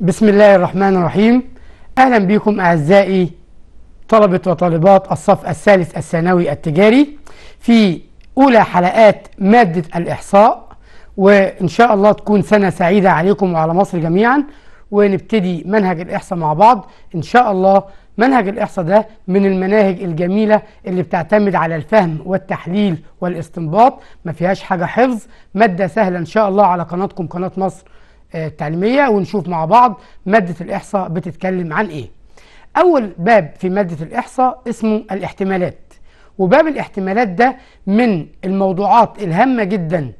بسم الله الرحمن الرحيم أهلا بكم أعزائي طلبة وطالبات الصف الثالث الثانوي التجاري في أولى حلقات مادة الإحصاء وإن شاء الله تكون سنة سعيدة عليكم وعلى مصر جميعا ونبتدي منهج الإحصاء مع بعض إن شاء الله منهج الإحصاء ده من المناهج الجميلة اللي بتعتمد على الفهم والتحليل والاستنباط ما فيهاش حاجة حفظ مادة سهلة إن شاء الله على قناتكم قناة مصر آه، التعليميه ونشوف مع بعض ماده الاحصاء بتتكلم عن ايه اول باب في ماده الاحصاء اسمه الاحتمالات وباب الاحتمالات ده من الموضوعات الهامه جدا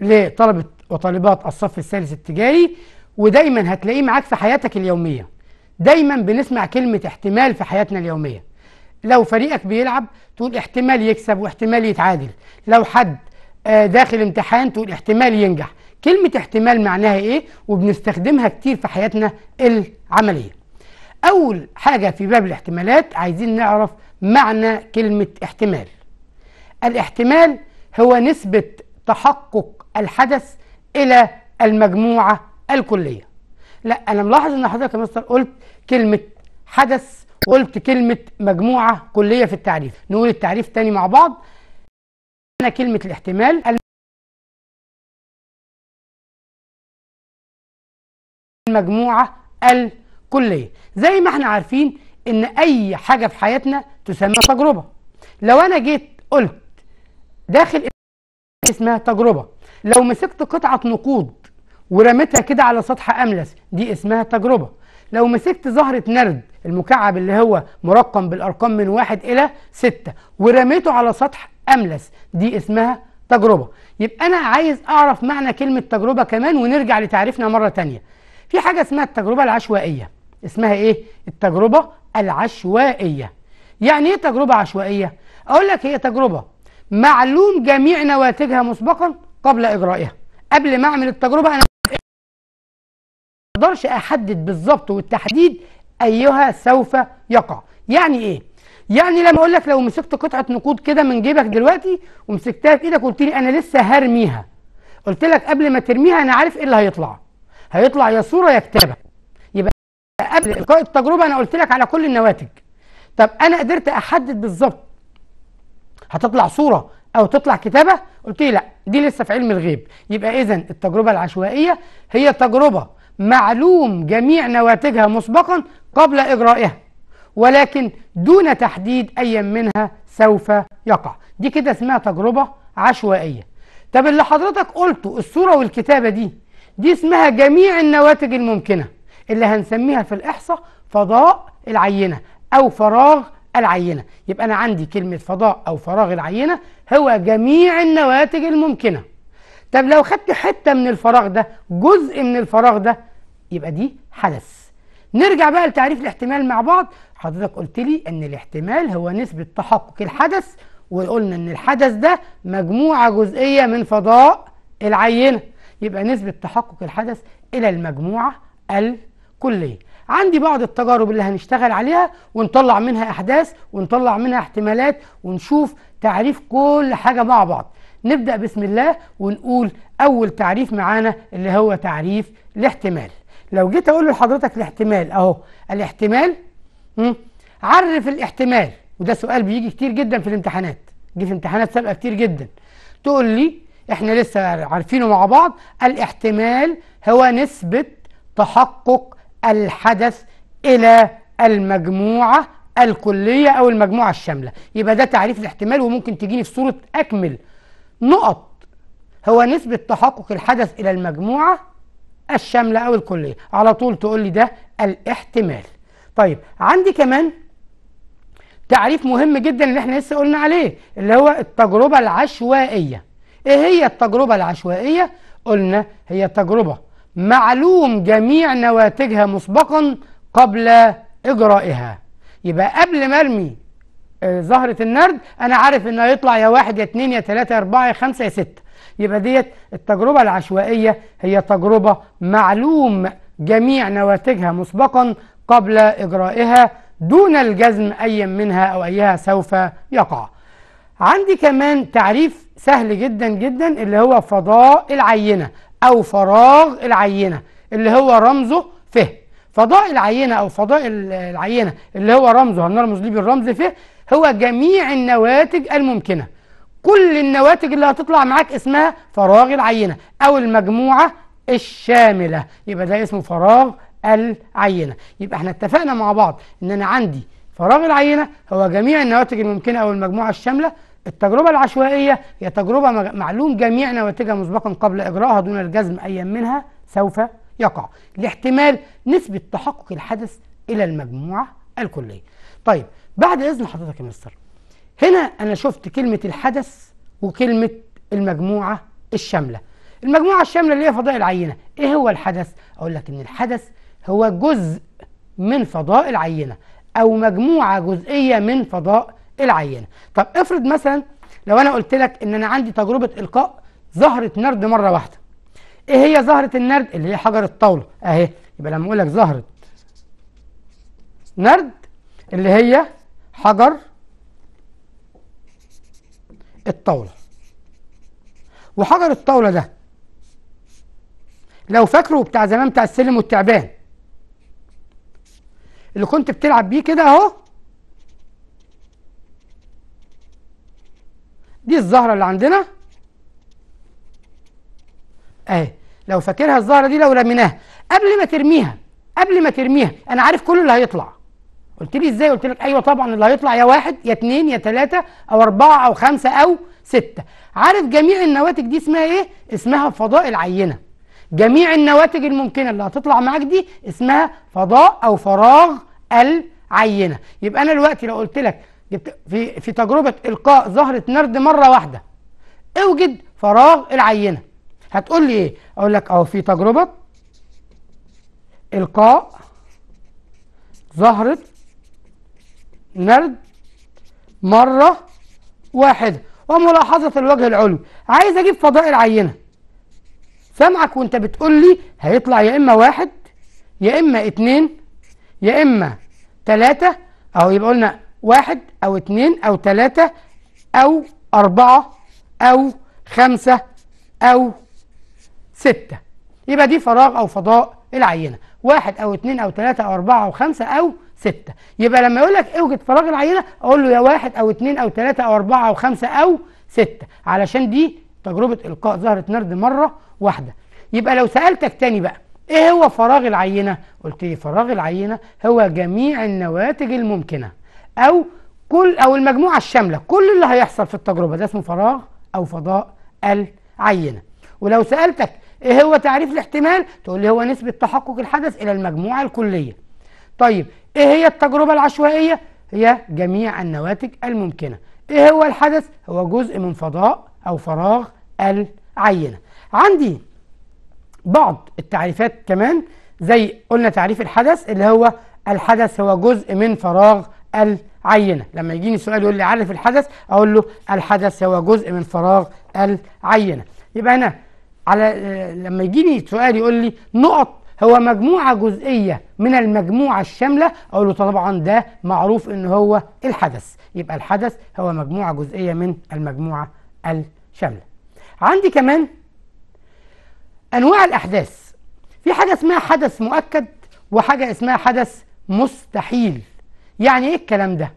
لطلبه وطالبات الصف الثالث التجاري ودايما هتلاقيه معاك في حياتك اليوميه دايما بنسمع كلمه احتمال في حياتنا اليوميه لو فريقك بيلعب تقول احتمال يكسب واحتمال يتعادل لو حد آه، داخل امتحان تقول احتمال ينجح كلمة احتمال معناها إيه وبنستخدمها كتير في حياتنا العملية أول حاجة في باب الاحتمالات عايزين نعرف معنى كلمة احتمال الاحتمال هو نسبة تحقق الحدث إلى المجموعة الكلية لا أنا ملاحظ إن حضرتك يا مستر قلت كلمة حدث وقلت كلمة مجموعة كلية في التعريف نقول التعريف تاني مع بعض أنا كلمة الاحتمال المجموعة الكلية زي ما احنا عارفين ان اي حاجة في حياتنا تسمى تجربة لو انا جيت قلت داخل اسمها تجربة لو مسكت قطعة نقود ورميتها كده على سطح املس دي اسمها تجربة لو مسكت زهرة نرد المكعب اللي هو مرقم بالارقام من واحد الى ستة ورميته على سطح املس دي اسمها تجربة يبقى انا عايز اعرف معنى كلمة تجربة كمان ونرجع لتعريفنا مرة تانية في حاجه اسمها التجربه العشوائيه اسمها ايه التجربه العشوائيه يعني ايه تجربه عشوائيه اقول لك هي تجربه معلوم جميع نواتجها مسبقا قبل اجرائها قبل ما اعمل التجربه انا ما اقدرش احدد بالظبط والتحديد ايها سوف يقع يعني ايه يعني لما اقول لك لو مسكت قطعه نقود كده من جيبك دلوقتي ومسكتها في ايدك قلت لي انا لسه هرميها قلت لك قبل ما ترميها انا عارف ايه اللي هيطلع هيطلع يا صوره يا كتابه يبقى قبل القاء التجربه انا قلت لك على كل النواتج طب انا قدرت احدد بالظبط هتطلع صوره او تطلع كتابه قلت لي لا دي لسه في علم الغيب يبقى اذا التجربه العشوائيه هي تجربه معلوم جميع نواتجها مسبقا قبل اجرائها ولكن دون تحديد اي منها سوف يقع دي كده اسمها تجربه عشوائيه طب اللي حضرتك قلته الصوره والكتابه دي دي اسمها جميع النواتج الممكنة اللي هنسميها في الإحصاء فضاء العينة أو فراغ العينة يبقى أنا عندي كلمة فضاء أو فراغ العينة هو جميع النواتج الممكنة طب لو خدت حتة من الفراغ ده جزء من الفراغ ده يبقى دي حدث نرجع بقى لتعريف الاحتمال مع بعض حضرتك قلت لي ان الاحتمال هو نسبة تحقق الحدث وقلنا ان الحدث ده مجموعة جزئية من فضاء العينة يبقى نسبة تحقق الحدث إلى المجموعة الكلية عندي بعض التجارب اللي هنشتغل عليها ونطلع منها أحداث ونطلع منها احتمالات ونشوف تعريف كل حاجة مع بعض نبدأ بسم الله ونقول أول تعريف معانا اللي هو تعريف الاحتمال لو جيت أقول لحضرتك الاحتمال أهو الاحتمال عرف الاحتمال وده سؤال بيجي كتير جدا في الامتحانات جه في امتحانات سابقة كتير جدا تقول لي احنا لسه عارفينه مع بعض الاحتمال هو نسبة تحقق الحدث إلى المجموعة الكلية أو المجموعة الشاملة يبقى ده تعريف الاحتمال وممكن تجيني في صورة أكمل نقط هو نسبة تحقق الحدث إلى المجموعة الشاملة أو الكلية على طول تقول لي ده الاحتمال طيب عندي كمان تعريف مهم جدا اللي احنا لسه قلنا عليه اللي هو التجربة العشوائية ايه هي التجربة العشوائية قلنا هي تجربة معلوم جميع نواتجها مسبقا قبل إجرائها يبقى قبل ما ارمي آه، زهرة النرد أنا عارف إنه هيطلع يا واحد يا اتنين يا تلاتة يا أربعة يا خمسة يا ستة يبقى ديت التجربة العشوائية هي تجربة معلوم جميع نواتجها مسبقا قبل إجرائها دون الجزم أي منها أو أيها سوف يقع عندي كمان تعريف سهل جدا جدا اللي هو فضاء العينة أو فراغ العينة اللي هو رمزه فه فضاء العينة أو فضاء العينة اللي هو رمزه هنرمز ليه بالرمز فه هو جميع النواتج الممكنة كل النواتج اللي هتطلع معاك اسمها فراغ العينة أو المجموعة الشاملة يبقى ده اسمه فراغ العينة يبقى احنا اتفقنا مع بعض ان انا عندي فراغ العينة هو جميع النواتج الممكنة أو المجموعة الشاملة التجربة العشوائية هي تجربة معلوم جميع نواتجها مسبقا قبل إجرائها دون الجزم أيا منها سوف يقع لاحتمال نسبة تحقق الحدث إلى المجموعة الكلية طيب بعد إذن حضرتك يا مستر هنا أنا شفت كلمة الحدث وكلمة المجموعة الشاملة المجموعة الشاملة اللي هي فضاء العينة إيه هو الحدث؟ أقول لك إن الحدث هو جزء من فضاء العينة أو مجموعة جزئية من فضاء العينه طب افرض مثلا لو انا قلت لك ان انا عندي تجربه القاء زهره نرد مره واحده ايه هي زهره النرد اللي هي حجر الطاوله اهي يبقى لما اقول لك زهره نرد اللي هي حجر الطاوله وحجر الطاوله ده لو فاكره بتاع زمان بتاع السلم والتعبان اللي كنت بتلعب بيه كده اهو دي الزهرة اللي عندنا اهي لو فاكرها الزهرة دي لو رميناها قبل ما ترميها قبل ما ترميها انا عارف كل اللي هيطلع قلت لي ازاي قلت لك ايوه طبعا اللي هيطلع يا واحد يا اتنين يا تلاتة او اربعة او خمسة او ستة عارف جميع النواتج دي اسمها ايه اسمها فضاء العينة جميع النواتج الممكنة اللي هتطلع معاك دي اسمها فضاء او فراغ العينة يبقى انا دلوقتي لو قلت لك جبت في في تجربه القاء زهره نرد مره واحده اوجد فراغ العينه هتقول لي ايه اقول لك اهو في تجربه القاء زهره نرد مره واحده وملاحظه الوجه العلوي عايز اجيب فضاء العينه سامعك وانت بتقول لي هيطلع يا اما واحد يا اما اتنين يا اما تلاتة اهو يبقى قلنا واحد أو اتنين أو تلاتة أو أربعة أو خمسة أو ستة يبقى دي فراغ أو فضاء العينة واحد أو اتنين أو تلاتة أو أربعة أو خمسة أو ستة يبقى لما يقول لك اوجد فراغ العينة أقول له يا واحد أو اتنين أو تلاتة أو أربعة أو خمسة أو ستة علشان دي تجربة إلقاء زهرة نرد مرة واحدة يبقى لو سألتك تاني بقى ايه هو فراغ العينة؟ قلت لي فراغ العينة هو جميع النواتج الممكنة او كل او المجموعه الشامله كل اللي هيحصل في التجربه ده اسمه فراغ او فضاء العينه ولو سالتك ايه هو تعريف الاحتمال تقول لي هو نسبه تحقق الحدث الى المجموعه الكليه طيب ايه هي التجربه العشوائيه هي جميع النواتج الممكنه ايه هو الحدث هو جزء من فضاء او فراغ العينه عندي بعض التعريفات كمان زي قلنا تعريف الحدث اللي هو الحدث هو جزء من فراغ العينه عينة لما يجيني سؤال يقول لي عرف الحدث أقول له الحدث هو جزء من فراغ العينة يبقى أنا على آه، لما يجيني سؤال يقول لي نقط هو مجموعة جزئية من المجموعة الشاملة أقول له طبعا ده معروف إن هو الحدث يبقى الحدث هو مجموعة جزئية من المجموعة الشاملة عندي كمان أنواع الأحداث في حاجة اسمها حدث مؤكد وحاجة اسمها حدث مستحيل يعني ايه الكلام ده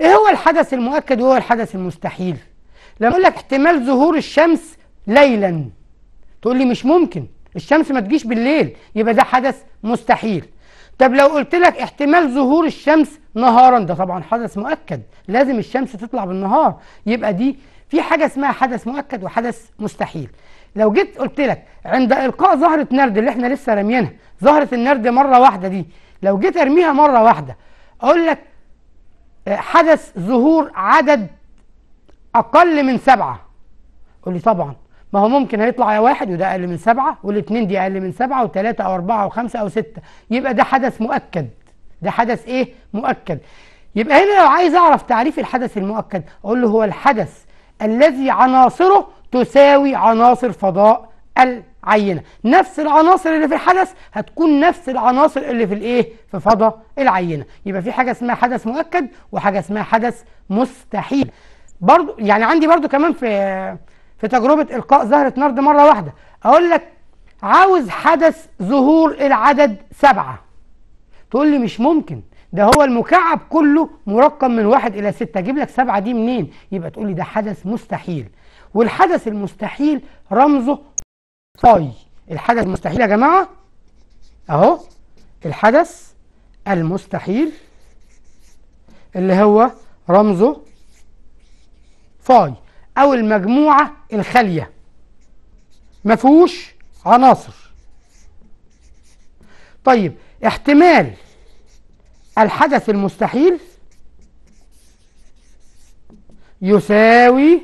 ايه هو الحدث المؤكد وهو الحدث المستحيل لما اقول لك احتمال ظهور الشمس ليلا تقول لي مش ممكن الشمس ما تجيش بالليل يبقى ده حدث مستحيل طب لو قلت لك احتمال ظهور الشمس نهارا ده طبعا حدث مؤكد لازم الشمس تطلع بالنهار يبقى دي في حاجه اسمها حدث مؤكد وحدث مستحيل لو جيت قلت لك عند القاء زهره نرد اللي احنا لسه راميينها زهره النرد مره واحده دي لو جيت ارميها مره واحده اقول لك حدث ظهور عدد اقل من سبعه قول لي طبعا ما هو ممكن هيطلع يا واحد وده اقل من سبعه والاثنين دي اقل من سبعه وثلاثه او اربعه او خمسه او سته يبقى ده حدث مؤكد ده حدث ايه مؤكد يبقى هنا لو عايز اعرف تعريف الحدث المؤكد اقول له هو الحدث الذي عناصره تساوي عناصر فضاء ال عينه نفس العناصر اللي في الحدث هتكون نفس العناصر اللي في الايه في فضاء العينه يبقى في حاجه اسمها حدث مؤكد وحاجه اسمها حدث مستحيل برضو يعني عندي برضو كمان في في تجربه القاء زهره نرد مره واحده اقول لك عاوز حدث ظهور العدد سبعه تقول لي مش ممكن ده هو المكعب كله مرقم من واحد الى سته اجيب لك سبعه دي منين؟ يبقى تقول لي ده حدث مستحيل والحدث المستحيل رمزه فاي الحدث المستحيل يا جماعة أهو الحدث المستحيل اللي هو رمزه فاي أو المجموعة الخالية ما فيهوش عناصر طيب احتمال الحدث المستحيل يساوي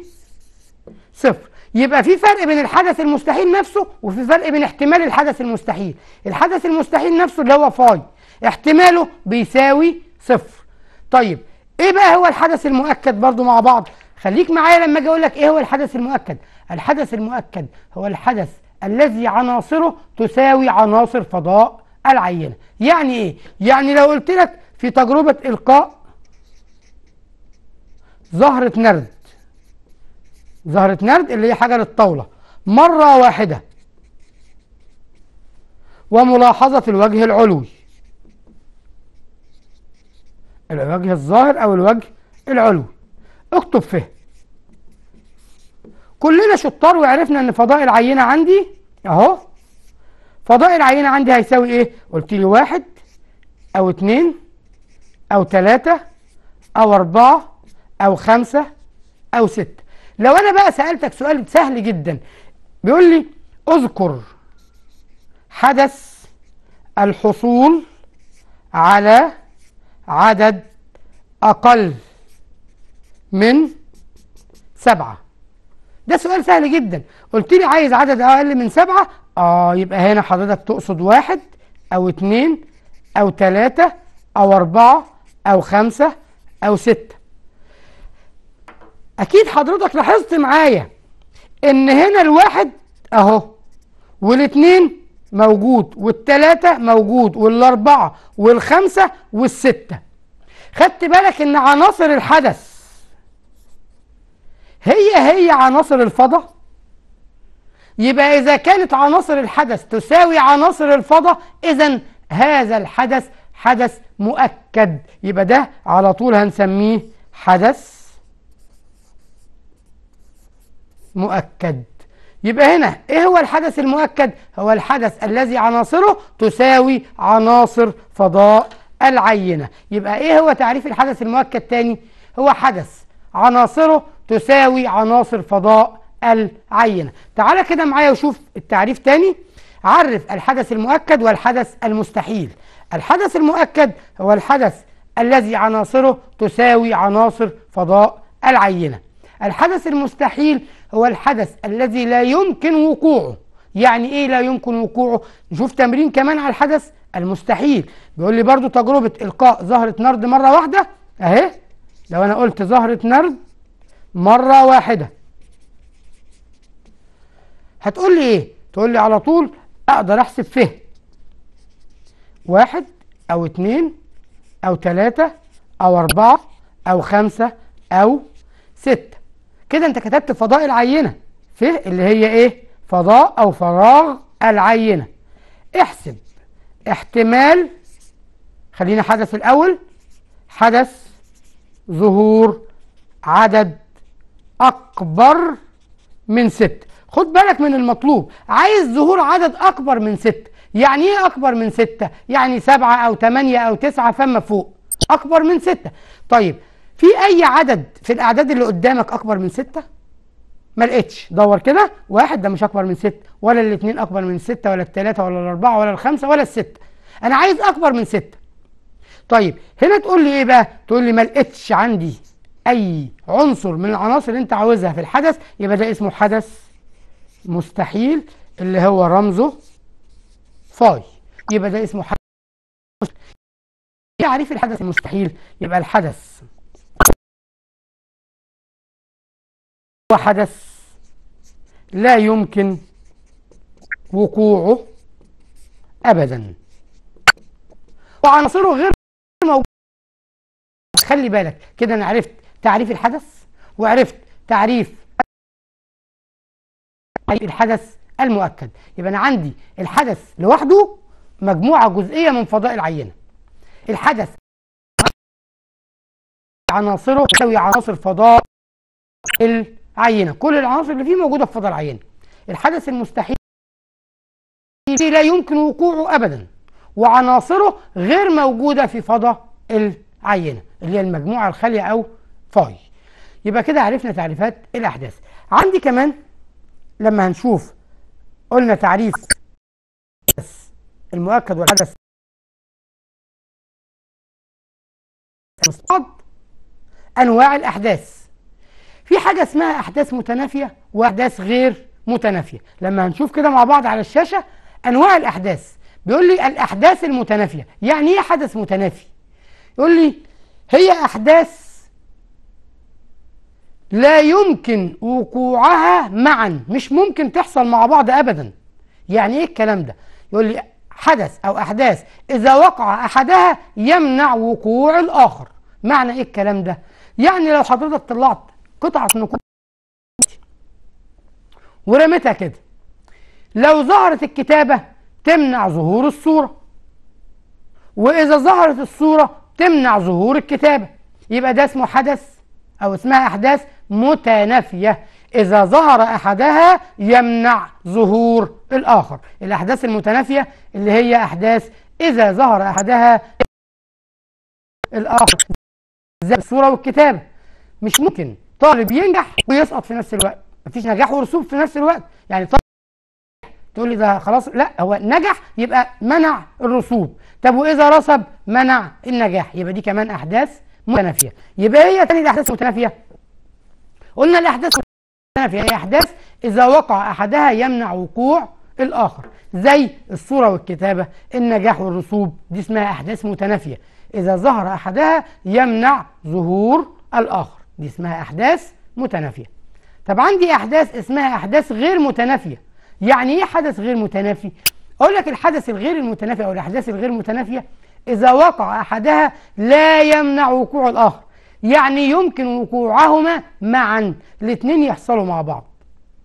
صفر يبقى في فرق بين الحدث المستحيل نفسه وفي فرق بين احتمال الحدث المستحيل الحدث المستحيل نفسه اللي هو فاي احتماله بيساوي صفر طيب ايه بقى هو الحدث المؤكد برضو مع بعض خليك معايا لما اجي اقول لك ايه هو الحدث المؤكد الحدث المؤكد هو الحدث الذي عناصره تساوي عناصر فضاء العينه يعني ايه يعني لو قلت لك في تجربه القاء زهره نرد زهرة نرد اللي هي حجر الطاولة مرة واحدة وملاحظة الوجه العلوي الوجه الظاهر أو الوجه العلوي اكتب فيه كلنا شطار وعرفنا ان فضاء العينة عندي اهو فضاء العينة عندي هيساوي ايه قلت لي واحد او اتنين او تلاتة او اربعة او خمسة او ستة لو انا بقى سالتك سؤال سهل جدا بيقول لي اذكر حدث الحصول على عدد اقل من سبعه ده سؤال سهل جدا قلت لي عايز عدد اقل من سبعه اه يبقى هنا حضرتك تقصد واحد او اتنين او تلاته او اربعه او خمسه او سته اكيد حضرتك لاحظت معايا ان هنا الواحد اهو والاثنين موجود والثلاثة موجود والأربعة والخمسة والستة خدت بالك إن عناصر الحدث هي هي عناصر الفضة يبقى إذا كانت عناصر الحدث تساوي عناصر الفضة إذا هذا الحدث حدث مؤكد يبقى ده على طول هنسميه حدث مؤكد يبقى هنا ايه هو الحدث المؤكد هو الحدث الذي عناصره تساوي عناصر فضاء العينة يبقى ايه هو تعريف الحدث المؤكد تاني هو حدث عناصره تساوي عناصر فضاء العينة تعالى كده معايا وشوف التعريف تاني عرف الحدث المؤكد والحدث المستحيل الحدث المؤكد هو الحدث الذي عناصره تساوي عناصر فضاء العينة الحدث المستحيل هو الحدث الذي لا يمكن وقوعه يعني ايه لا يمكن وقوعه نشوف تمرين كمان على الحدث المستحيل بيقول لي برضو تجربة إلقاء زهرة نرد مرة واحدة أهي لو أنا قلت زهرة نرد مرة واحدة هتقول لي إيه؟ تقول لي على طول أقدر أحسب فهم واحد أو اتنين أو تلاتة أو أربعة أو خمسة أو ستة كده انت كتبت فضاء العينه في اللي هي ايه فضاء او فراغ العينه احسب احتمال خلينا حدث الاول حدث ظهور عدد اكبر من ستة خد بالك من المطلوب عايز ظهور عدد اكبر من ستة يعني ايه اكبر من ستة يعني سبعة او تمانية او تسعة فما فوق اكبر من ستة طيب في اي عدد في الاعداد اللي قدامك اكبر من ستة ما لقيتش دور كده واحد ده مش اكبر من ستة ولا الاثنين اكبر من ستة ولا الثلاثة ولا الاربعة ولا الخمسة ولا الستة انا عايز اكبر من ستة طيب هنا تقول لي ايه بقى تقول لي ما لقيتش عندي اي عنصر من العناصر اللي انت عاوزها في الحدث يبقى ده اسمه حدث مستحيل اللي هو رمزه فاي يبقى ده اسمه حدث يعني إيه تعريف الحدث المستحيل يبقى الحدث وحدث لا يمكن وقوعه أبدا وعناصره غير موجودة خلي بالك كده أنا عرفت تعريف الحدث وعرفت تعريف الحدث المؤكد يبقى أنا عندي الحدث لوحده مجموعة جزئية من فضاء العينة الحدث عناصره تساوي عناصر فضاء ال عينه كل العناصر اللي فيه موجوده في فضاء العينه الحدث المستحيل لا يمكن وقوعه ابدا وعناصره غير موجوده في فضاء العينه اللي هي المجموعه الخاليه او فاي يبقى كده عرفنا تعريفات الاحداث عندي كمان لما هنشوف قلنا تعريف المؤكد والحدث مصطاد انواع الاحداث في حاجة اسمها أحداث متنافية وأحداث غير متنافية لما هنشوف كده مع بعض على الشاشة أنواع الأحداث بيقول لي الأحداث المتنافية يعني إيه حدث متنافي يقول لي هي أحداث لا يمكن وقوعها معا مش ممكن تحصل مع بعض أبدا يعني إيه الكلام ده يقول لي حدث أو أحداث إذا وقع أحدها يمنع وقوع الآخر معنى إيه الكلام ده يعني لو حضرتك طلعت قطعة نقود ورميتها كده لو ظهرت الكتابة تمنع ظهور الصورة وإذا ظهرت الصورة تمنع ظهور الكتابة يبقى ده اسمه حدث أو اسمها أحداث متنافية إذا ظهر أحدها يمنع ظهور الآخر الأحداث المتنافية اللي هي أحداث إذا ظهر أحدها الآخر زي الصورة والكتابة مش ممكن طالب ينجح ويسقط في نفس الوقت مفيش نجاح ورسوب في نفس الوقت يعني طالب تقول لي ده خلاص لا هو نجح يبقى منع الرسوب طب واذا رسب منع النجاح يبقى دي كمان احداث متنافيه يبقى هي تاني الاحداث المتنافيه قلنا الاحداث المتنافيه هي احداث اذا وقع احدها يمنع وقوع الاخر زي الصوره والكتابه النجاح والرسوب دي اسمها احداث متنافيه اذا ظهر احدها يمنع ظهور الاخر دي اسمها أحداث متنافية طب عندي أحداث اسمها أحداث غير متنافية يعني إيه حدث غير متنافي؟ أقول لك الحدث الغير المتنافي أو الأحداث الغير متنافية إذا وقع أحدها لا يمنع وقوع الآخر يعني يمكن وقوعهما معا الاثنين يحصلوا مع بعض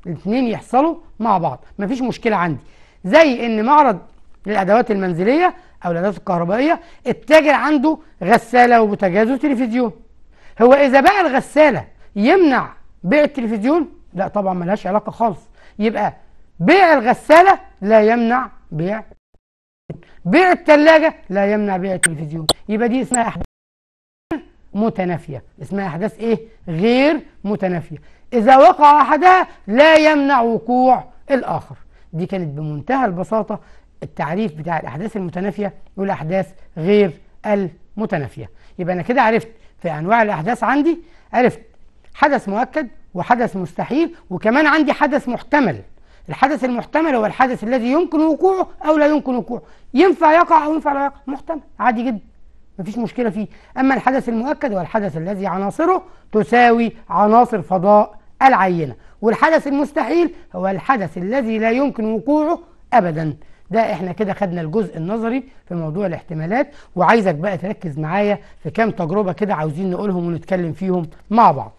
الاثنين يحصلوا مع بعض مفيش مشكلة عندي زي ان معرض للادوات المنزليه او الادوات الكهربائيه التاجر عنده غساله وبوتاجاز وتلفزيون هو إذا بقى الغسالة يمنع بيع التلفزيون لا طبعا ملهاش علاقة خالص يبقى بيع الغسالة لا يمنع بيع بيع التلاجة لا يمنع بيع التلفزيون يبقى دي اسمها أحداث متنافية اسمها أحداث إيه؟ غير متنافية إذا وقع أحدها لا يمنع وقوع الآخر دي كانت بمنتهى البساطة التعريف بتاع الأحداث المتنافية والأحداث غير المتنافية يبقى أنا كده عرفت في أنواع الأحداث عندي عرفت حدث مؤكد وحدث مستحيل وكمان عندي حدث محتمل الحدث المحتمل هو الحدث الذي يمكن وقوعه أو لا يمكن وقوعه ينفع يقع أو ينفع لا يقع محتمل عادي جدا مفيش مشكلة فيه أما الحدث المؤكد هو الحدث الذي عناصره تساوي عناصر فضاء العينة والحدث المستحيل هو الحدث الذي لا يمكن وقوعه أبدا ده احنا كده خدنا الجزء النظري في موضوع الاحتمالات وعايزك بقى تركز معايا في كام تجربه كده عاوزين نقولهم ونتكلم فيهم مع بعض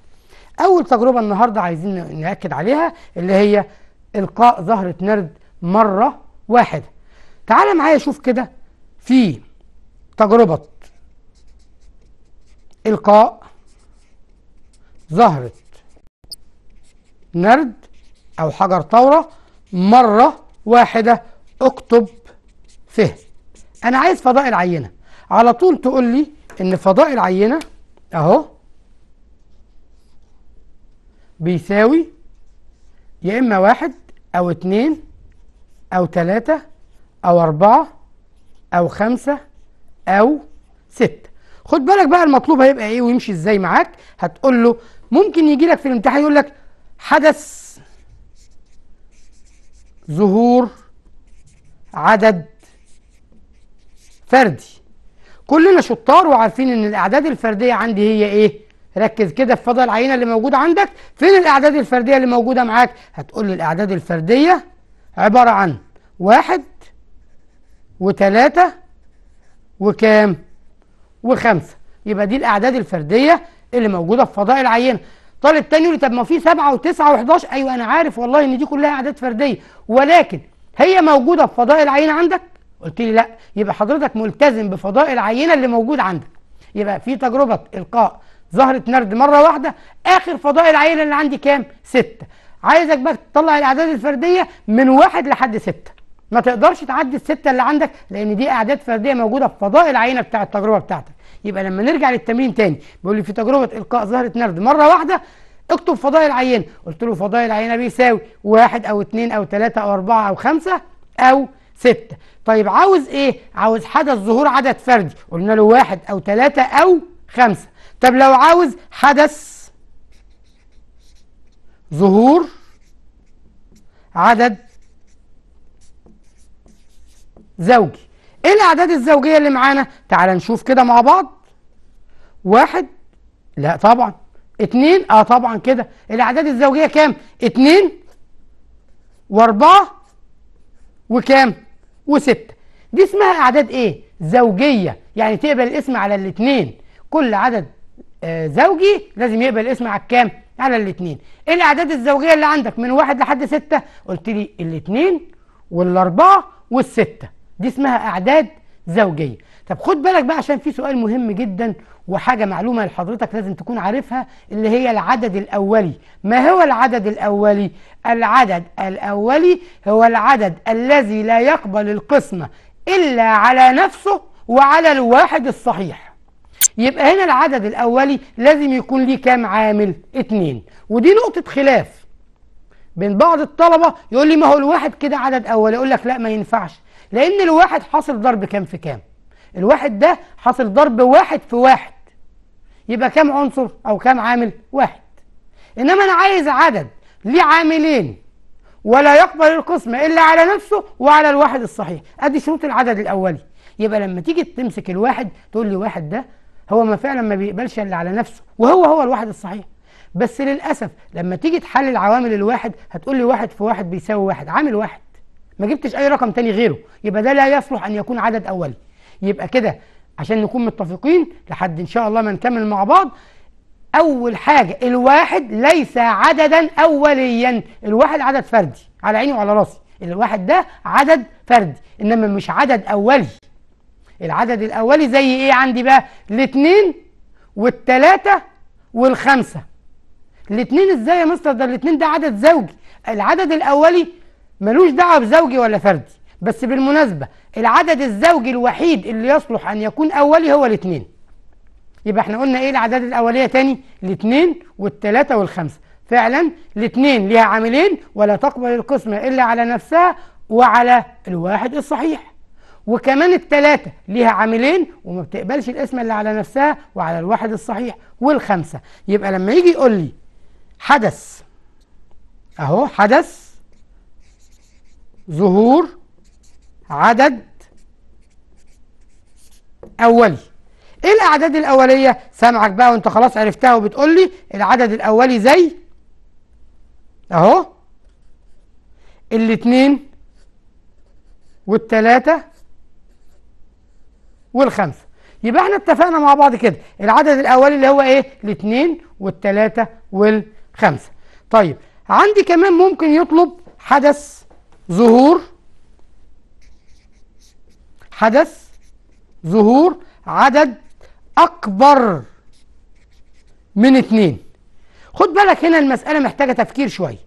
اول تجربه النهارده عايزين ناكد عليها اللي هي القاء زهره نرد مره واحده تعال معايا شوف كده في تجربه القاء زهره نرد او حجر طاوره مره واحده اكتب فهم انا عايز فضاء العينه على طول تقول لي ان فضاء العينه اهو بيساوي يا اما واحد او اتنين او تلاته او اربعه او خمسه او سته خد بالك بقى المطلوب هيبقى ايه ويمشي ازاي معاك هتقول له ممكن يجي لك في الامتحان يقول لك حدث ظهور عدد فردي كلنا شطار وعارفين ان الاعداد الفرديه عندي هي ايه ركز كده في فضل العينه اللي موجوده عندك فين الاعداد الفرديه اللي موجوده معاك هتقول لي الاعداد الفرديه عباره عن واحد وتلاتة وكام وخمسة يبقى دي الاعداد الفرديه اللي موجوده في فضاء العينه طالب تاني يقول لي طب ما في سبعة وتسعة و11 ايوه انا عارف والله ان دي كلها اعداد فرديه ولكن هي موجوده في فضاء العينه عندك قلت لي لا يبقى حضرتك ملتزم بفضاء العينه اللي موجود عندك يبقى في تجربه القاء زهره نرد مره واحده اخر فضاء العينه اللي عندي كام سته عايزك بقى تطلع الاعداد الفرديه من واحد لحد سته ما تقدرش تعدي السته اللي عندك لان دي اعداد فرديه موجوده في فضاء العينه بتاع التجربه بتاعتك يبقى لما نرجع للتمرين تاني بيقول لي في تجربه القاء زهره نرد مره واحده اكتب فضائل عينه قلت له فضائل عينه بيساوي واحد او اتنين او تلاته او اربعه او خمسه او ستة طيب عاوز ايه عاوز حدث ظهور عدد فردي قلنا له واحد او ثلاثة او خمسة طب لو عاوز حدث ظهور عدد زوجي ايه الاعداد الزوجية اللي معانا تعال نشوف كده مع بعض واحد لا طبعا اتنين اه طبعا كده الاعداد الزوجيه كام اتنين واربعه وكام وسته دي اسمها اعداد ايه زوجيه يعني تقبل الاسم على الاتنين كل عدد آه زوجي لازم يقبل الاسم على الكام على الاتنين ايه الاعداد الزوجيه اللي عندك من واحد لحد سته قلت لي الاتنين والاربعه والسته دي اسمها اعداد زوجيه طب خد بالك بقى عشان في سؤال مهم جدا وحاجة معلومة لحضرتك لازم تكون عارفها اللي هي العدد الأولي ما هو العدد الأولي؟ العدد الأولي هو العدد الذي لا يقبل القسمة إلا على نفسه وعلى الواحد الصحيح يبقى هنا العدد الأولي لازم يكون ليه كام عامل؟ اتنين ودي نقطة خلاف بين بعض الطلبة يقول لي ما هو الواحد كده عدد أولي يقول لك لا ما ينفعش لأن الواحد حاصل ضرب كام في كام الواحد ده حاصل ضرب واحد في واحد يبقى كام عنصر او كام عامل واحد انما انا عايز عدد ليه عاملين ولا يقبل القسم الا على نفسه وعلى الواحد الصحيح ادي شروط العدد الاولي يبقى لما تيجي تمسك الواحد تقول لي واحد ده هو ما فعلا ما بيقبلش الا على نفسه وهو هو الواحد الصحيح بس للاسف لما تيجي تحلل عوامل الواحد هتقول لي واحد في واحد بيساوي واحد عامل واحد ما جبتش اي رقم تاني غيره يبقى ده لا يصلح ان يكون عدد اولي يبقى كده عشان نكون متفقين لحد ان شاء الله ما نكمل مع بعض اول حاجه الواحد ليس عددا اوليا الواحد عدد فردي على عيني وعلى راسي الواحد ده عدد فردي انما مش عدد اولي العدد الاولي زي ايه عندي بقى الاثنين والثلاثه والخمسه الاثنين ازاي يا مستر ده الاثنين ده عدد زوجي العدد الاولي ملوش دعوه بزوجي ولا فردي بس بالمناسبه العدد الزوجي الوحيد اللي يصلح أن يكون أولي هو الاثنين يبقى احنا قلنا ايه الأعداد الأولية تاني الاثنين والثلاثة والخمسة فعلا الاثنين ليها عاملين ولا تقبل القسمة إلا على نفسها وعلى الواحد الصحيح وكمان التلاتة ليها عاملين وما بتقبلش القسمة اللي على نفسها وعلى الواحد الصحيح والخمسة يبقى لما يجي يقول لي حدث أهو حدث ظهور عدد أولي إيه الأعداد الأولية سامعك بقى وأنت خلاص عرفتها وبتقول لي العدد الأولي زي أهو الاثنين والثلاثه والخمسة يبقى احنا اتفقنا مع بعض كده العدد الأولي اللي هو إيه الاثنين والثلاثه والخمسة طيب عندي كمان ممكن يطلب حدث ظهور حدث ظهور عدد أكبر من اثنين خد بالك هنا المسألة محتاجة تفكير شوية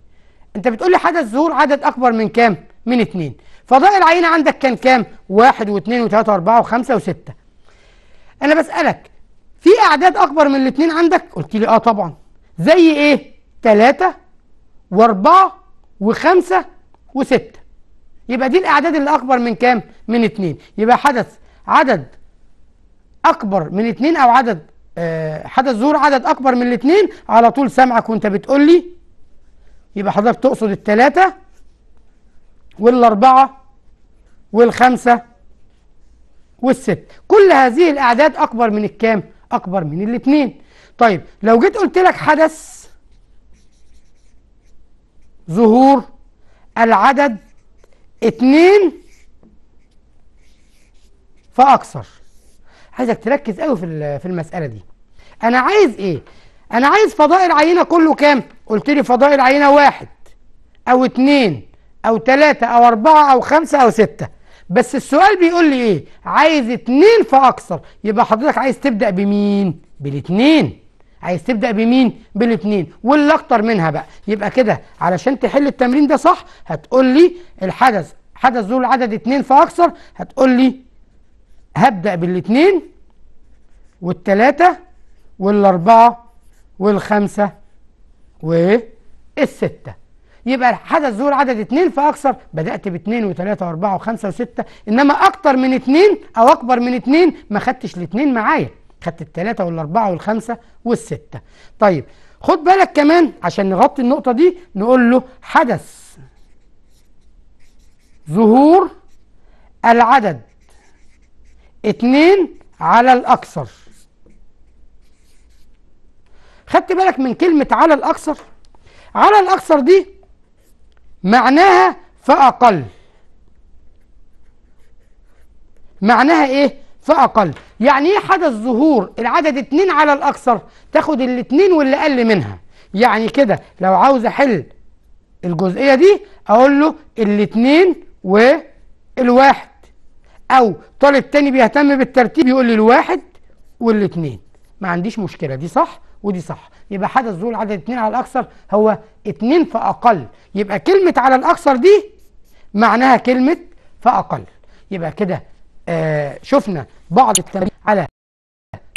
أنت بتقول لي حدث ظهور عدد أكبر من كام؟ من اثنين فضاء العينة عندك كان كام؟ واحد واثنين وثلاثة وأربعة وخمسة وستة أنا بسألك في أعداد أكبر من الاثنين عندك؟ قلت لي أه طبعا زي إيه؟ ثلاثة وأربعة وخمسة وستة يبقى دي الأعداد اللي أكبر من كام؟ من اثنين يبقى حدث عدد اكبر من اتنين او عدد آه، حدث ظهور عدد اكبر من الاتنين على طول سامعك وانت بتقول لي يبقى حضرتك تقصد التلاتة والاربعة والخمسة والست كل هذه الاعداد اكبر من الكام اكبر من الاتنين طيب لو جيت قلت لك حدث ظهور العدد اتنين فاكثر عايزك تركز قوي في في المساله دي انا عايز ايه انا عايز فضاء العينه كله كام قلت لي فضاء العينه واحد او اتنين او تلاتة او اربعة او خمسة او ستة بس السؤال بيقول لي ايه عايز اتنين فاكثر يبقى حضرتك عايز تبدأ بمين بالاتنين عايز تبدأ بمين بالاتنين واللي اكتر منها بقى يبقى كده علشان تحل التمرين ده صح هتقول لي الحدث حدث ذو العدد اتنين فاكثر هتقول لي هبدأ بالاثنين والثلاثة والأربعة والخمسة والستة يبقى حدث ظهور عدد اثنين فأكثر بدأت باثنين وثلاثة وأربعة وخمسة وستة إنما أكتر من اثنين أو أكبر من اثنين ما خدتش الاثنين معايا خدت الثلاثة والأربعة والخمسة والستة طيب خد بالك كمان عشان نغطي النقطة دي نقول له حدث ظهور العدد اتنين على الأكثر خدت بالك من كلمة على الأكثر على الأكثر دي معناها فأقل معناها إيه فأقل يعني إيه حدث ظهور العدد اتنين على الأكثر تاخد الاتنين واللي أقل منها يعني كده لو عاوز أحل الجزئية دي أقول له الاتنين والواحد او طالب تاني بيهتم بالترتيب يقول لي الواحد والاثنين ما عنديش مشكله دي صح ودي صح يبقى حدث ظهور عدد اثنين على الاكثر هو اثنين فاقل يبقى كلمه على الاكثر دي معناها كلمه فاقل يبقى كده آه شفنا بعض التمارين على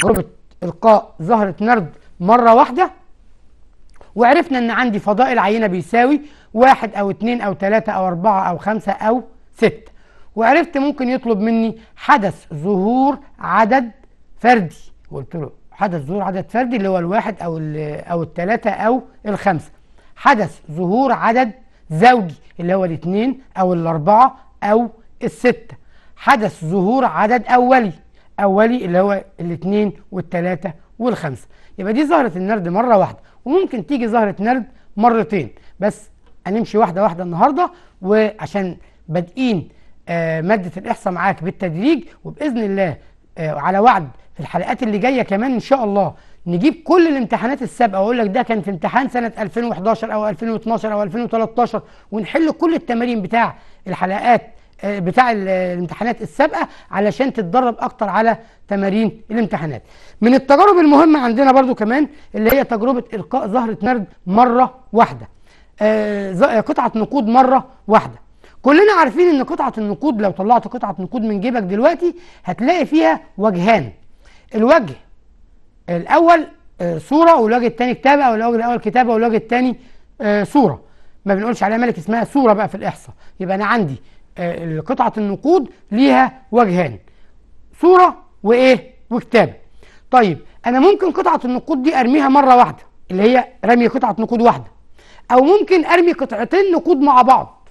غربه القاء زهره نرد مره واحده وعرفنا ان عندي فضاء العينه بيساوي واحد او اتنين او تلاته او اربعه او خمسه او سته وعرفت ممكن يطلب مني حدث ظهور عدد فردي قلت له حدث ظهور عدد فردي اللي هو الواحد او او الثلاثه او الخمسه حدث ظهور عدد زوجي اللي هو الاثنين او الاربعه او السته حدث ظهور عدد اولي اولي اللي هو الاثنين والثلاثه والخمسه يبقى دي ظهره النرد مره واحده وممكن تيجي ظهره نرد مرتين بس هنمشي واحده واحده النهارده وعشان بادئين آه، ماده الاحصاء معاك بالتدريج وباذن الله آه، على وعد في الحلقات اللي جايه كمان ان شاء الله نجيب كل الامتحانات السابقه واقول لك ده كان في امتحان سنه 2011 او 2012 او 2013 ونحل كل التمارين بتاع الحلقات آه، بتاع الامتحانات السابقه علشان تتدرب اكتر على تمارين الامتحانات من التجارب المهمه عندنا برضو كمان اللي هي تجربه القاء زهره نرد مره واحده قطعه نقود مره واحده كلنا عارفين ان قطعه النقود لو طلعت قطعه نقود من جيبك دلوقتي هتلاقي فيها وجهان الوجه الاول آه، صوره والوجه الثاني كتابه والوجه الاول كتابه والوجه الثاني آه، صوره ما بنقولش عليها ملك اسمها صوره بقى في الاحصاء يبقى انا عندي آه، قطعه النقود ليها وجهان صوره وايه وكتابه طيب انا ممكن قطعه النقود دي ارميها مره واحده اللي هي رمي قطعه نقود واحده او ممكن ارمي قطعتين نقود مع بعض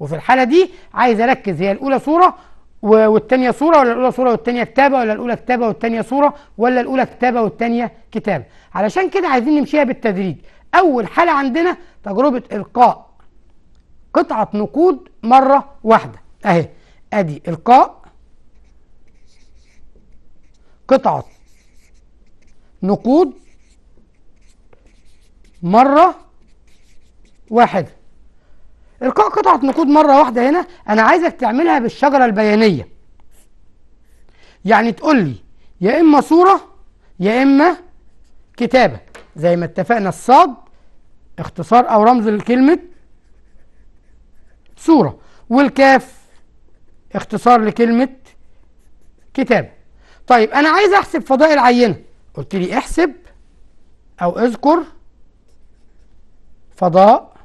وفي الحالة دي عايز أركز هي الأولى صورة والثانية صورة ولا الأولى صورة والثانية كتابة ولا الأولى كتابة والثانية صورة ولا الأولى كتابة والثانية كتابة علشان كده عايزين نمشيها بالتدريج أول حالة عندنا تجربة إلقاء قطعة نقود مرة واحدة أهي أدي إلقاء قطعة نقود مرة واحدة القاء قطعه نقود مره واحده هنا انا عايزك تعملها بالشجره البيانيه يعني تقول لي يا اما صوره يا اما كتابه زي ما اتفقنا الصاد اختصار او رمز لكلمه صوره والكاف اختصار لكلمه كتابه طيب انا عايز احسب فضاء العينه قلت لي احسب او اذكر فضاء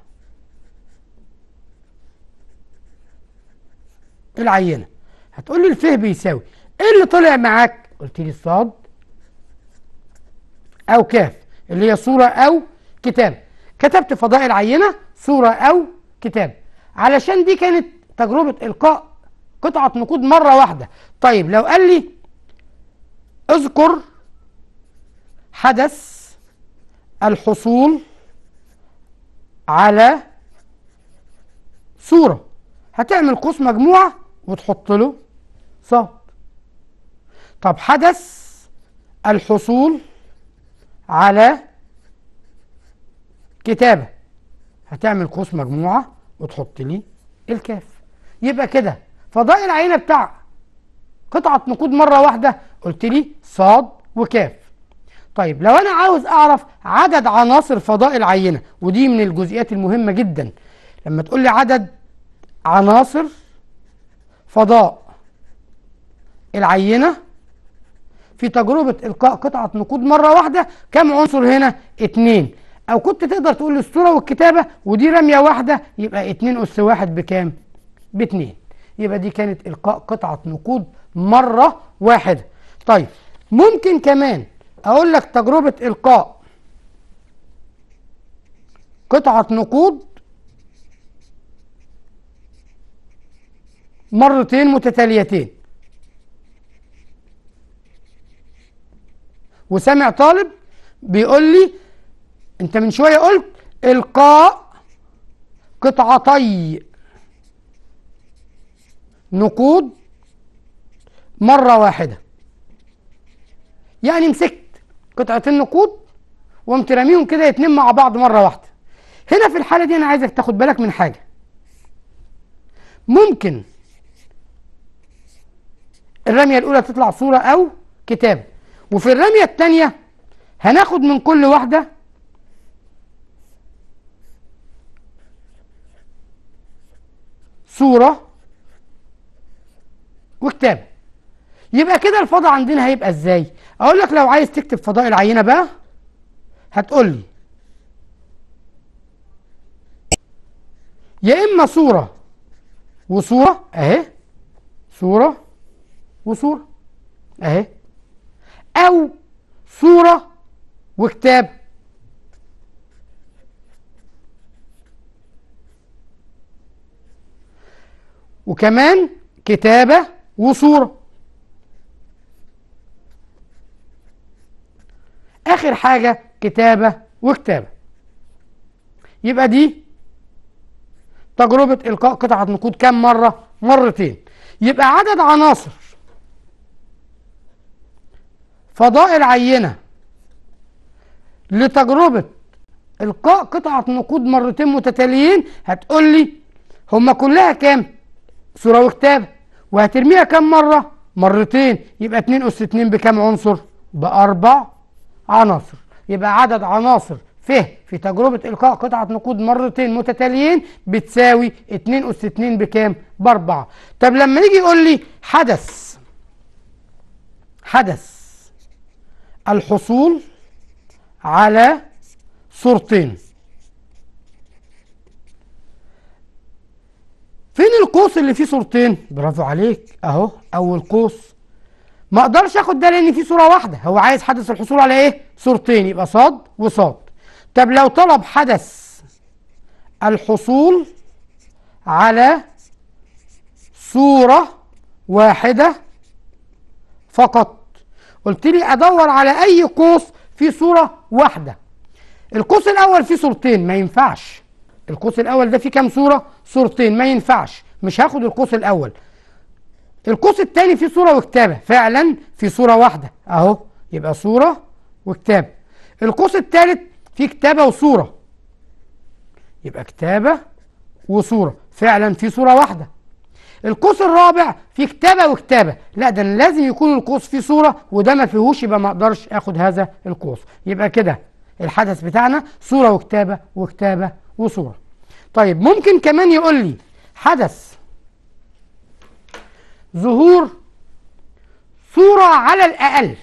العينه هتقول لي الفه بيساوي ايه اللي طلع معاك قلت لي الصاد او كاف اللي هي صوره او كتاب كتبت فضاء العينه صوره او كتاب علشان دي كانت تجربه القاء قطعه نقود مره واحده طيب لو قال لي اذكر حدث الحصول على صوره هتعمل قوس مجموعه وتحط له صاد طب حدث الحصول على كتابة هتعمل قوس مجموعة وتحط لي الكاف يبقى كده فضاء العينة بتاع قطعة نقود مرة واحدة قلت لي صاد وكاف طيب لو أنا عاوز أعرف عدد عناصر فضاء العينة ودي من الجزئيات المهمة جدا لما تقول لي عدد عناصر فضاء العينة في تجربة إلقاء قطعة نقود مرة واحدة كم عنصر هنا؟ اتنين أو كنت تقدر تقول الصورة والكتابة ودي رمية واحدة يبقى اتنين أس واحد بكام؟ باتنين يبقى دي كانت إلقاء قطعة نقود مرة واحدة طيب ممكن كمان أقول لك تجربة إلقاء قطعة نقود مرتين متتاليتين وسامع طالب بيقول لي انت من شويه قلت القاء قطعتي نقود مره واحده يعني مسكت قطعتين نقود وقمت راميهم كده يتنم مع بعض مره واحده هنا في الحاله دي انا عايزك تاخد بالك من حاجه ممكن الرمية الأولى تطلع صورة أو كتاب وفي الرمية الثانية هناخد من كل واحدة صورة وكتاب يبقى كده الفضاء عندنا هيبقى ازاي اقول لك لو عايز تكتب فضاء العينة بقى هتقول لي يا اما صورة وصورة اهي صورة وصورة اهي او صورة وكتاب وكمان كتابة وصورة آخر حاجة كتابة وكتابة يبقى دي تجربة إلقاء قطعة نقود كم مرة؟ مرتين يبقى عدد عناصر فضاء العينة لتجربة إلقاء قطعة نقود مرتين متتاليين هتقول لي هما كلها كام؟ صورة وكتابة وهترميها كام مرة؟ مرتين يبقى 2 أس 2 بكام عنصر؟ بأربع عناصر يبقى عدد عناصر فيه في تجربة إلقاء قطعة نقود مرتين متتاليين بتساوي 2 أس 2 بكام؟ بأربعة طب لما يجي يقول لي حدث حدث الحصول على صورتين فين القوس اللي فيه صورتين برافو عليك اهو اول قوس ما اقدرش اخد ده لان فيه صوره واحده هو عايز حدث الحصول على ايه صورتين يبقى صاد وصاد طب لو طلب حدث الحصول على صوره واحده فقط قلت لي ادور على اي قوس في صوره واحده القوس الاول فيه صورتين ما ينفعش القوس الاول ده فيه كام صوره صورتين ما ينفعش مش هاخد القوس الاول القوس الثاني فيه صوره وكتابه فعلا في صوره واحده اهو يبقى صوره وكتابه القوس الثالث فيه كتابه وصوره يبقى كتابه وصوره فعلا في صوره واحده القوس الرابع في كتابة وكتابة لا ده لازم يكون القوس في صورة وده ما فيهوش يبقى ما اقدرش اخد هذا القوس يبقى كده الحدث بتاعنا صورة وكتابة وكتابة وصورة طيب ممكن كمان يقول لي حدث ظهور صورة على الأقل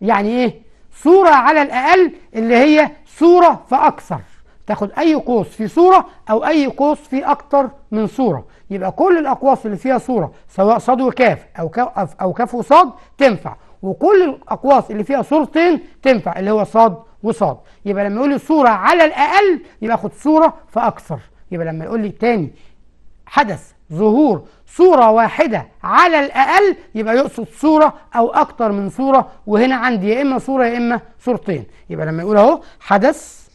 يعني إيه؟ صورة على الأقل اللي هي صورة فأكثر تاخد أي قوس في صورة أو أي قوس في أكتر من صورة يبقى كل الأقواس اللي فيها صورة سواء صاد وكاف أو كاف أو كاف وصاد تنفع وكل الأقواس اللي فيها صورتين تنفع اللي هو صاد وصاد يبقى لما يقول لي صورة على الأقل يبقى خد صورة فأكثر يبقى لما يقول لي تاني حدث ظهور صورة واحدة على الأقل يبقى يقصد صورة أو أكتر من صورة وهنا عندي يا إما صورة يا إما صورتين يبقى لما يقول أهو حدث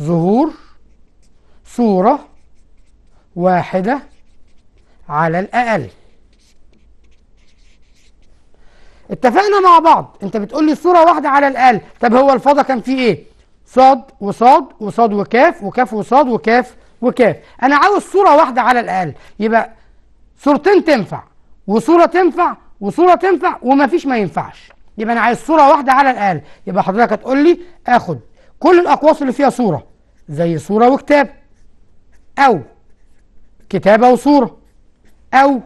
ظهور صورة واحدة على الأقل اتفقنا مع بعض انت بتقول لي صورة واحدة على الأقل طب هو الفضة كان فيه ايه صاد وصاد وصاد وكاف وكاف وصاد وكاف وكاف انا عاوز صورة واحدة على الأقل يبقى صورتين تنفع وصورة تنفع وصورة تنفع ومفيش ما ينفعش يبقى انا عايز صورة واحدة على الأقل يبقى حضرتك هتقول لي اخد كل الأقواس اللي فيها صورة زي صورة وكتاب أو كتابة وصورة أو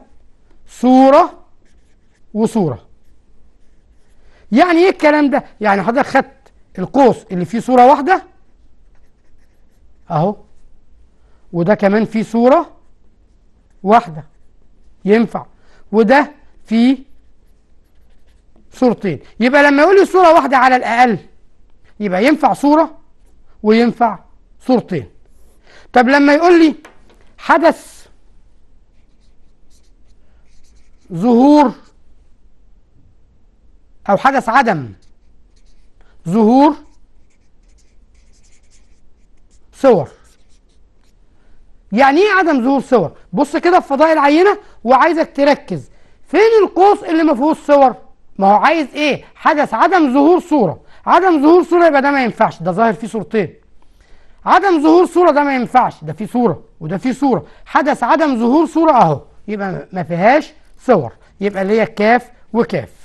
صورة وصورة يعني إيه الكلام ده؟ يعني حضرتك خدت القوس اللي فيه صورة واحدة أهو وده كمان فيه صورة واحدة ينفع وده فيه صورتين يبقى لما يقول لي صورة واحدة على الأقل يبقى ينفع صورة وينفع صورتين طب لما يقول لي حدث ظهور أو حدث عدم ظهور صور يعني ايه عدم ظهور صور بص كده في فضاء العينه وعايزك تركز فين القوس اللي ما فيهوش صور ما هو عايز ايه حدث عدم ظهور صوره عدم ظهور صوره يبقى ده ما ينفعش ده ظاهر فيه صورتين عدم ظهور صوره ده ما ينفعش ده فيه صوره وده فيه صوره حدث عدم ظهور صوره اهو يبقى ما فيهاش صور يبقى اللي هي كاف وكاف